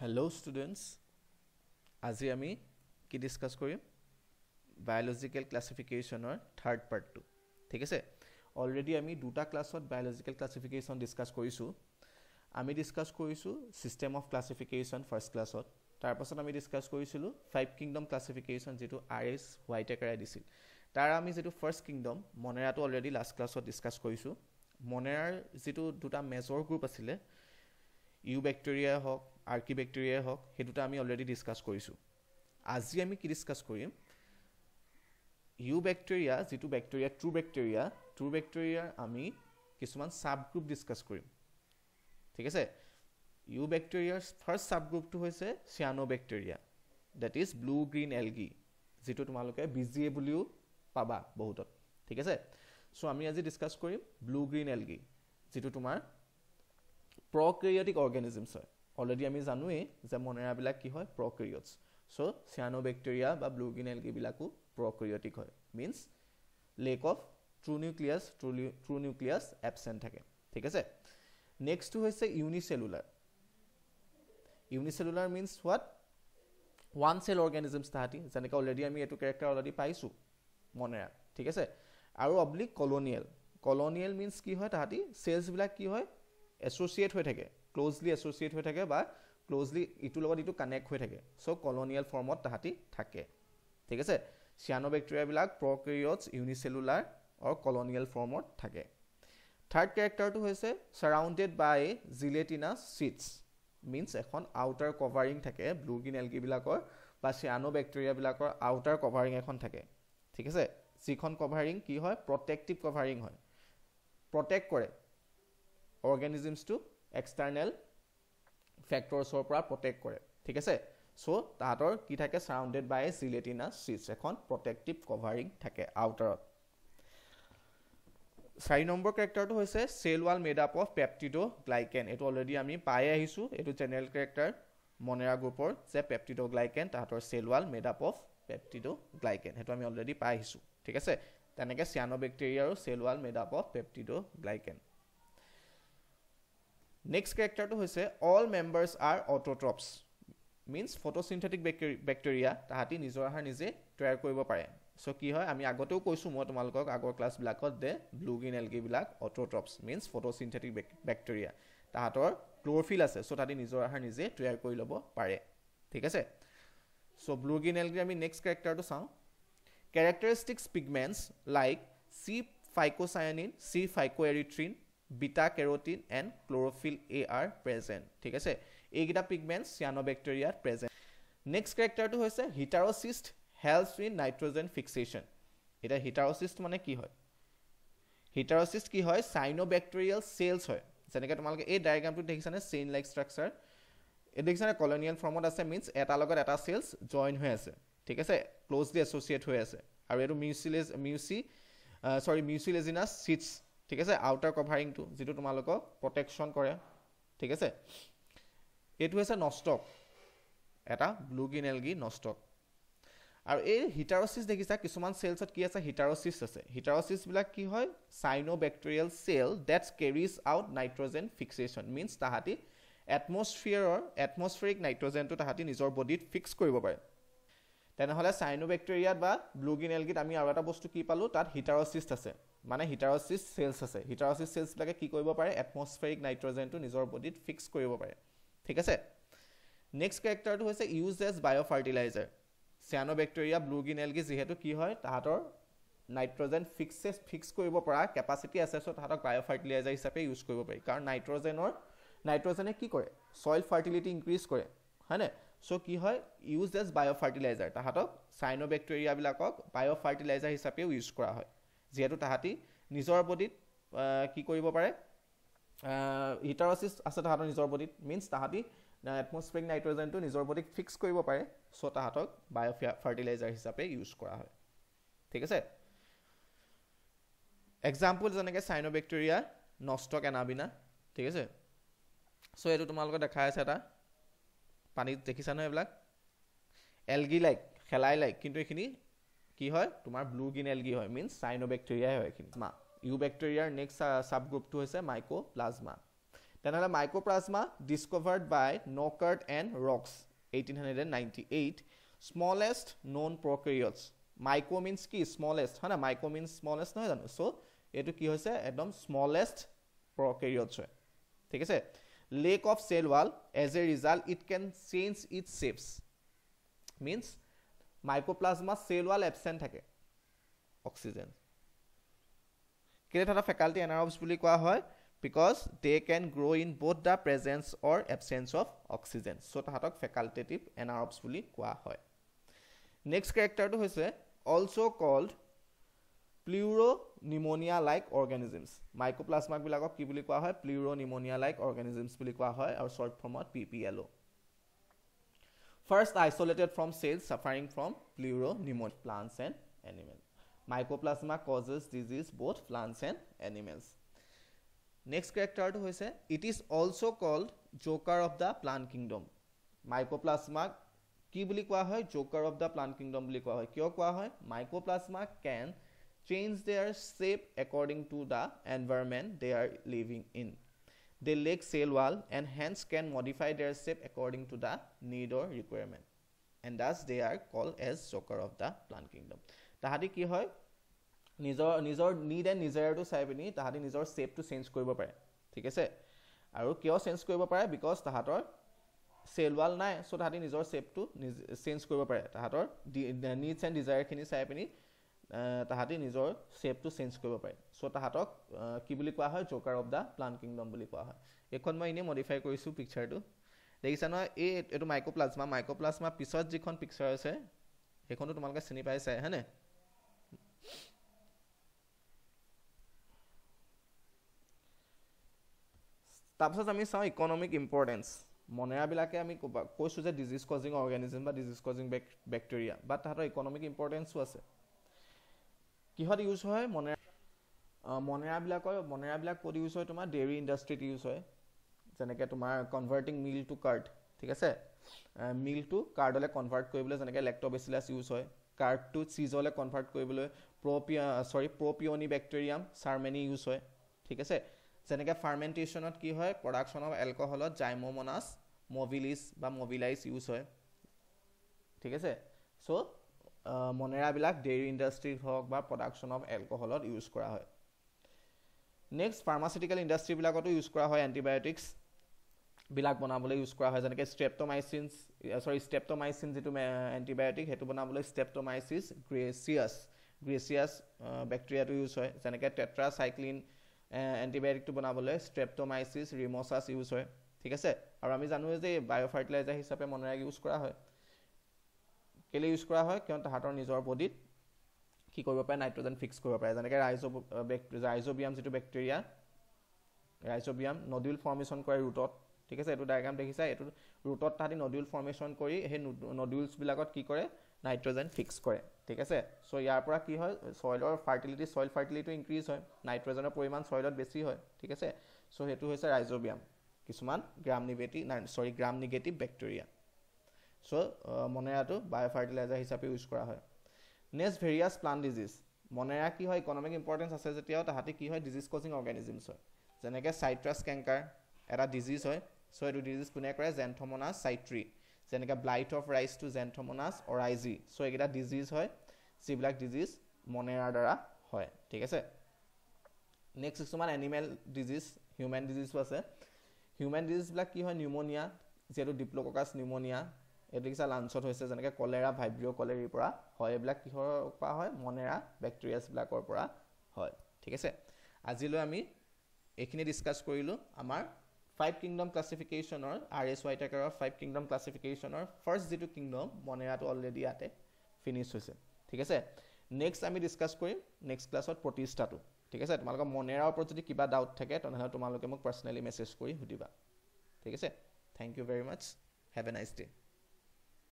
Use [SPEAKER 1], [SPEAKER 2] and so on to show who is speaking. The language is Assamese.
[SPEAKER 1] হেল্ল' ষ্টুডেণ্টছ আজি আমি কি ডিছকাছ কৰিম বায়'লজিকেল ক্লাছিফিকেশ্যনৰ থাৰ্ড পাৰ্টটো ঠিক আছে অলৰেডি আমি দুটা ক্লাছত বায়'লজিকেল ক্লাছিফিকেশ্যন ডিছকাছ কৰিছোঁ আমি ডিছকাছ কৰিছোঁ ছিষ্টেম অফ ক্লাছিফিকেশ্যন ফাৰ্ষ্ট ক্লাছত তাৰপাছত আমি ডিছকাছ কৰিছিলোঁ ফাইভ কিংডম ক্লাছিফিকেশ্যন যিটো আৰ এছ হোৱাইটেকাৰে দিছিল তাৰ আমি যিটো ফাৰ্ষ্ট কিংডম মনেৰাটো অলৰেডি লাষ্ট ক্লাছত ডিছকাছ কৰিছোঁ মনেৰাৰ যিটো দুটা মেজৰ গ্ৰুপ আছিলে ইউ বেক্টেৰিয়াই হওক বেক্টেৰিয়াই হওক সেইটোতে আমি অলৰেডি ডিছকাছ কৰিছোঁ আজি আমি কি ডিছকাছ কৰিম ইউ বেক্টেৰিয়া যিটো বেক্টেৰিয়া ট্ৰু বেক্টেৰিয়া ট্ৰু বেক্টেৰিয়াৰ আমি কিছুমান চাব গ্ৰুপ ডিছকাছ কৰিম ঠিক আছে ইউ বেক্টেৰিয়াৰ ফাৰ্ষ্ট চাব গ্ৰুপটো হৈছে cyanobacteria that is blue green algae যিটো তোমালোকে বি জি এ বুলিও পাবা বহুতত ঠিক আছে চ' আমি আজি ডিছকাছ কৰিম ব্লু গ্ৰীণ এলগি যিটো তোমাৰ প্ৰক্ৰিয়টিক অৰ্গেনিজিমছ হয় অলৰেডি আমি জানোৱেই যে মনেৰাবিলাক কি হয় প্ৰক্ৰিয়টছ চ' চিয়ানো বেক্টেৰিয়া বা ব্লুগিনেলগিবিলাকো প্ৰক্ৰিয়টিক হয় means lack of true nucleus true true nucleus absent থাকে ঠিক আছে নেক্সটটো হৈছে unicellular unicellular means what one cell organisms তাহাঁতি যেনেকৈ অলৰেডি আমি এইটো কেৰেক্টাৰ অলৰেডি পাইছোঁ মনেৰা ঠিক আছে আৰু অব্লিক কলনিয়েল কলনিয়েল মিনছ কি হয় তাহাঁতি চেলছবিলাক কি হয় এছ'চিয়েট হৈ থাকে ক্লজলি এছ'চিয়েট হৈ থাকে বা ক্ল'জলি ইটোৰ লগত ইটো কানেক্ট হৈ থাকে চ' কলনিয়েল ফৰ্মত তাহাঁতি থাকে ঠিক আছে চিয়ানবেক্টেৰিয়াবিলাক প্ৰক্ৰিয়ছ ইউনিচেলুলাৰ অ' কলনিয়েল ফৰ্মত থাকে থাৰ্ড কেৰেক্টাৰটো হৈছে surrounded by gelatinous sheets means এখন আউটাৰ কভাৰিং থাকে ব্লুগিন এলগিবিলাকৰ বা চিয়ানবেক্টেৰিয়াবিলাকৰ আউটাৰ কভাৰিং এখন থাকে ঠিক আছে যিখন কভাৰিং কি হয় প্ৰটেক্টিভ কভাৰিং হয় প্ৰটেক্ট কৰে অৰ্গেনিজিমছটো এক্সটাৰ্নেল ফেক্টৰছৰ পৰা প্ৰটেক্ট কৰে ঠিক আছে চ' তাহাঁতৰ কি থাকে চাৰাউণ্ডেড বাই এ জিলেটিনা চিজ এখন প্ৰটেক্টিভ কভাৰিং থাকে আউটাৰত চাৰি নম্বৰ কেৰেক্টাৰটো হৈছে cell wall made up of peptidoglycan এইটো অলৰেডি আমি পাই আহিছোঁ এইটো জেনেৰেল কেৰেক্টাৰ মনেৰা গ্ৰুপৰ যে পেপটিডো গ্লাইকেন তাহাঁতৰ cell wall made up of peptidoglycan সেইটো আমি অলৰেডি পাই আহিছোঁ ঠিক আছে তেনেকৈ চিয়ানো বেক্টেৰিয়া আৰু cell wall made up of peptidoglycan next কেৰেক্টাৰটো হৈছে all members are autotrophs means photosynthetic bacteria তাহাঁতি নিজৰ আহাৰ নিজে তৈয়াৰ কৰিব পাৰে চ' কি হয় আমি আগতেও কৈছোঁ মই তোমালোকক আগৰ ক্লাছবিলাকত যে ব্লুগিন এলগিবিলাক অট'ট্ৰপছ মিনছ ফটোচিন্থেটিক বেক্টেৰিয়া তাহাঁতৰ ক্ল'ৰফিল আছে চ' তাহাঁতি নিজৰ আহাৰ নিজে তৈয়াৰ কৰি ল'ব পাৰে ঠিক আছে চ' ব্লুগিন এলগি আমি নেক্সট কেৰেক্টাৰটো চাওঁ characteristics pigments like C phycocyanin C phycoerythrin beta carotene and chlorophyll A are present ঠিক আছে এইকেইটা পিগমেণ্ট চিয়ানবেক্টেৰিয়াত প্ৰেজেণ্ট নেক্সট কেৰেক্টাৰটো হৈছে heterocyst help in nitrogen fixation এতিয়া হিটাৰচিষ্ট মানে কি হয় হিটাৰচিষ্ট কি হয় চাইনবেক্টেৰিয়েল চেলছ হয় যেনেকৈ তোমালোকে এই ডায়েগ্ৰামটো দেখিছানে চেইন লাইক ষ্ট্ৰাকচাৰ এই দেখিছানে কলনিয়েল ফৰ্মত আছে মিনছ এটাৰ লগত এটা চেলছ জইন হৈ আছে ঠিক আছে ক্ল'জলি এছ'চিয়েট হৈ আছে আৰু এইটো মিউচিলেজ মিউচি চৰি মিউচিলেজিনাছ ছিটছ ঠিক আছে আউটাৰ কভাৰিংটো যিটো তোমালোকক প্ৰটেকশ্যন কৰে ঠিক আছে এইটো হৈছে নষ্টক এটা ব্লুগিন এলগি নষ্টক আৰু এই হিটাৰচিছ দেখিছা কিছুমান চেলছত কি আছে হিটাৰচিছ আছে হিটাৰচিছবিলাক কি হয় cyanobacterial cell that's carries out nitrogen fixation means তাহাঁতি এটমছফিয়াৰৰ এটমছফিয়াৰিক নাইট্ৰজেনটো তাহাঁতি নিজৰ বডিত ফিক্স কৰিব পাৰে তেনেহ'লে বেক্টেৰিয়াত বা ব্লুগিন এলগিত আমি আৰু এটা বস্তু কি পালোঁ তাত হিটাৰচিষ্ট আছে মানে হিটাৰচিষ্ট চেলছ আছে হিটাৰচিষ্ট চেলছবিলাকে কি কৰিব পাৰে এটমছফেৰিক নাইট্ৰজেনটো নিজৰ বডিত ফিক্স কৰিব পাৰে ঠিক আছে নেক্সট কেৰেক্টাৰটো হৈছে use as biofertilizer cyanobacteria blue green algae যিহেতু কি হয় তাহাঁতৰ নাইট্ৰজেন ফিক্সেছ ফিক্স কৰিব পৰা কেপাচিটি আছে চ' তাহাঁতক বায়' ফাৰ্টিলাইজাৰ হিচাপে ইউজ কৰিব পাৰি কাৰণ নাইট্ৰজেনৰ নাইট্ৰজেনে কি কৰে চইল ফাৰ্টিলিটি ইনক্ৰিজ কৰে হয়নে চ' কি হয় ইউজ এজ বায়' ফাৰ্টিলাইজাৰ তাহাঁতক চাইনোবেক্টেৰিয়াবিলাকক বায়' ফাৰ্টিলাইজাৰ হিচাপেও ইউজ কৰা হয় যিহেতু তাহাঁতি নিজৰ বডিত কি কৰিব পাৰে হিটাৰচিছ আছে তাহাঁতৰ নিজৰ বডিত মিনছ তাহাঁতি এটমছফেৰিক নাইট্ৰজেনটো নিজৰ বডিক ফিক্স কৰিব পাৰে চ' তাহাঁতক বায়' ফাৰ্টিলাইজাৰ হিচাপে ইউজ কৰা হয় ঠিক আছে এক্সাম্পল যেনেকৈ চাইনোবেক্টেৰিয়া নষ্ট কেনাবিনা ঠিক আছে চ' এইটো তোমালোকে দেখাই আছে এটা পানীত দেখিছা নহয় এইবিলাক এলগি লাইক খেলাই লাইক কিন্তু এইখিনি কি হয় তোমাৰ ব্লু গ্ৰীণ এলগি হয় মিনছ চাইনো বেক্টেৰিয়াই হয় এইখিনি মা ইউ বেক্টেৰিয়াৰ নেক্সট চাব গ্ৰুপটো হৈছে মাইক্ৰ' প্লাজমা তেনেহ'লে mycoplasma discovered by Nocard and Roux eighteen hundred and ninety eight smallest known prokaryotes micro' means কি স্মলেষ্ট হয় নাই মাইক্ৰ' মিনছ স্মলেষ্ট নহয় জানো চ' এইটো কি হৈছে একদম স্মলেষ্ট প্ৰকেৰিয়টছ হয় ঠিক আছে lake of cell wall as a result it can change its shapes means mycoplasma cell wall absent থাকে oxygen কেতিয়াটা faculty anaerobes বুলি কোৱা হয় because they can grow in both the presence or absence of oxygen so তাহাতক facultative anaerobes বুলি কোৱা হয় next character টো হৈছে also called pneumonia like organisms মাইক্ৰ'প্লাজমাকবিলাকক কি বুলি কোৱা হয় প্লিউৰ নিমনিয়া লাইক অৰ্গেনিজিমছ বুলি কোৱা হয় আৰু শ্বৰ্ট ফৰ্মত P P L O' first isolated from cell suffering from pleuropneumonia plants and animal mycoplasma causes disease both plants and animals next কেৰেক্টাৰটো হৈছে it is also' called joker of the plant kingdom মাইক্ৰ'প্লাজমাক কি বুলি কোৱা হয় joker of the plant kingdom বুলি কোৱা হয় কিয় কোৱা হয় মাইক্ৰ'প্লাজমা কেন change their shape according to the environment they are living in. They lack cell wall and hence can modify their shape according to the need or requirement. And thus they are called as joker of the plant kingdom. তাহাঁতি কি হয় নিজৰ নিজৰ নিড এণ্ড নিজাৰটো চাই পিনি তাহাঁতি নিজৰ শ্বেপটো চেঞ্জ কৰিব পাৰে ঠিক আছে আৰু কিয় চেঞ্জ কৰিব পাৰে বিকজ তাহাঁতৰ চেল ৱাল নাই চ' তাহাঁতি নিজৰ শ্বেপটো নিজ চেঞ্জ কৰিব পাৰে তাহাঁতৰ নিডছ এণ্ড ডিজায়াৰখিনি চাই পিনি তাহাঁতি নিজৰ শ্বেপটো চেঞ্জ কৰিব পাৰে চ' তাহাঁতক কি বুলি কোৱা হয় joker of the plant kingdom বুলি কোৱা হয় এইখন মই এনেই মডিফাই কৰিছোঁ পিকচাৰটো দেখিছা নহয় এই এইটো মাইক্ৰ' পিছত যিখন পিকচাৰ আছে সেইখনটো তোমালোকে চিনি পাইছাই হয়নে তাৰপিছত আমি চাওঁ ইকনমিক ইম্পৰ্টেঞ্চ মনেৰাবিলাকে আমি কৈছোঁ যে ডিজিজ কজিং অৰ্গেনিজিম বা ডিজিজ কজিং বেক্টেৰিয়া বাট তাহাঁতৰ ইকনমিক ইম্পৰ্টেঞ্চো আছে কিহত ইউজ হয় মনেৰা মনেৰাবিলাকৰ মনেৰাবিলাক ক'ত ইউজ হয় তোমাৰ ডেইৰী ইণ্ডাষ্ট্ৰিত ইউজ হয় যেনেকৈ তোমাৰ কনভাৰ্টিং মিল টু কাৰ্ড ঠিক আছে মিল টু কাৰ্ডলৈ কনভাৰ্ট কৰিবলৈ যেনেকৈ লেক্ট'বেচিলাচ ইউজ হয় কাৰ্ড টু চিজলৈ কনভাৰ্ট কৰিবলৈ প্ৰপিয় চৰি প্ৰপিয়নি বেক্টেৰিয়াম চাৰ্মেনি ইউজ হয় ঠিক আছে যেনেকৈ ফাৰ্মেণ্টেশ্যনত কি হয় প্ৰডাকশ্যন অফ এলকহলত জাইমমনাছ মবিলিছ বা মবিলাইজ ইউজ হয় ঠিক আছে চ' মনেৰাবিলাক ডেইৰী ইণ্ডাষ্ট্ৰীত হওক বা প্ৰডাকশ্যন অফ এলকহলত ইউজ কৰা হয় নেক্সট ফাৰ্মাচিউটিকেল ইণ্ডাষ্ট্ৰীবিলাকতো ইউজ কৰা হয় এণ্টিবায়'টিক্সবিলাক বনাবলৈ ইউজ কৰা হয় যেনেকৈ ষ্ট্ৰেপ্টমাইচিনচ চৰি ষ্টেপ্টমাইচিন যিটো এণ্টিবায়'টিক সেইটো বনাবলৈ ষ্টেপ্টমাইচিছ গ্ৰেচিয়াছ গ্ৰেচিয়াছ বেক্টেৰিয়াটো ইউজ হয় যেনেকৈ টেট্ৰাচাইক্লিন এণ্টিবায়'টিকটো বনাবলৈ ষ্ট্ৰেপ্টমাইচিছ ৰিমচাছ ইউজ হয় ঠিক আছে আৰু আমি জানোৱে যে বায়'ফাৰ্টিলাইজাৰ হিচাপে মনেৰাগ ইউজ কৰা হয় কেলৈ ইউজ কৰা হয় কিয়নো তাহাঁতৰ নিজৰ বডিত কি কৰিব পাৰে নাইট্ৰজেন ফিক্স কৰিব পাৰে যেনেকৈ ৰাইজ' ৰাইজ'বিয়াম যিটো বেক্টেৰিয়া ৰাইজ'বিয়াম নডিউল ফৰ্মেশ্যন কৰে ৰুটত ঠিক আছে এইটো ডায়েগ্ৰাম দেখিছা এইটো ৰুটত তাহাঁতি নডিউল ফৰ্মেশ্যন কৰি সেই নডিউলছবিলাকত কি কৰে নাইট্ৰজেন ফিক্স কৰে ঠিক আছে চ' ইয়াৰ পৰা কি হয় চইলৰ ফাৰ্টিলিটি চইল ফাৰ্টিলিটিটো ইনক্ৰিজ হয় নাইট্ৰজেনৰ পৰিমাণ চইলত বেছি হয় ঠিক আছে চ' সেইটো হৈছে ৰাইজ'বিয়াম কিছুমান গ্ৰাম নিগেটিভ নাই চৰি গ্ৰাম নিগেটিভ বেক্টেৰিয়া চ' মনেৰাটো বায় ফাৰ্টিলাইজাৰ হিচাপে ইউজ কৰা হয় next various plant disease monera কি হয় ইকনমিক ইম্পৰ্টেঞ্চ আছে যেতিয়াও তাহাঁতি কি হয় ডিজিজ কজিং অৰ্গেনিজিমছ হয় যেনেকৈ চাইট্ৰাছ কেংকাৰ এটা ডিজিজ হয় চ' এইটো ডিজিজ কোনে কৰে জেনথমনাছ চাইট্ৰি যেনেকৈ blight of rice to Xanthomonas oryzae so' এইকেইটা ডিজিজ হয় যিবিলাক ডিজিজ মনেৰাৰ দ্বাৰা হয় ঠিক আছে নেক্সট কিছুমান এনিমেল ডিজিজ হিউমেন ডিজিজো আছে হিউমেন ডিজিজবিলাক কি হয় নিউমনিয়া যিহেতু ডিপ্ল'ককাছ নিউমনিয়া এডিক্সাল লাঞ্চত হৈছে যেনেকৈ কলেৰা ভাইব্ৰিঅ' কলেৰীৰ পৰা হয় এইবিলাক কিহৰ পৰা হয় মনেৰা বেক্টেৰিয়াছবিলাকৰ পৰা হয় ঠিক আছে আজিলৈ আমি এইখিনি ডিছকাছ কৰিলোঁ আমাৰ ফাইভ কিংডম ক্লাছিফিকেশ্যনৰ আৰ এছ ৱাই টেকাৰৰ ফাইভ কিংডম ক্লাছিফিকেশ্যনৰ ফাৰ্ষ্ট যিটো কিংডম মনেৰাটো অলৰেডি ইয়াতে ফিনিছ হৈছে ঠিক আছে নেক্সট আমি ডিছকাছ কৰিম নেক্সট ক্লাছত প্ৰতিষ্ঠাটো ঠিক আছে তোমালোকৰ মনেৰাৰ ওপৰত যদি কিবা ডাউট থাকে তেনেহ'লে তোমালোকে মোক পাৰ্চনেলি মেছেজ কৰি সুধিবা ঠিক আছে thank you very much have a nice day'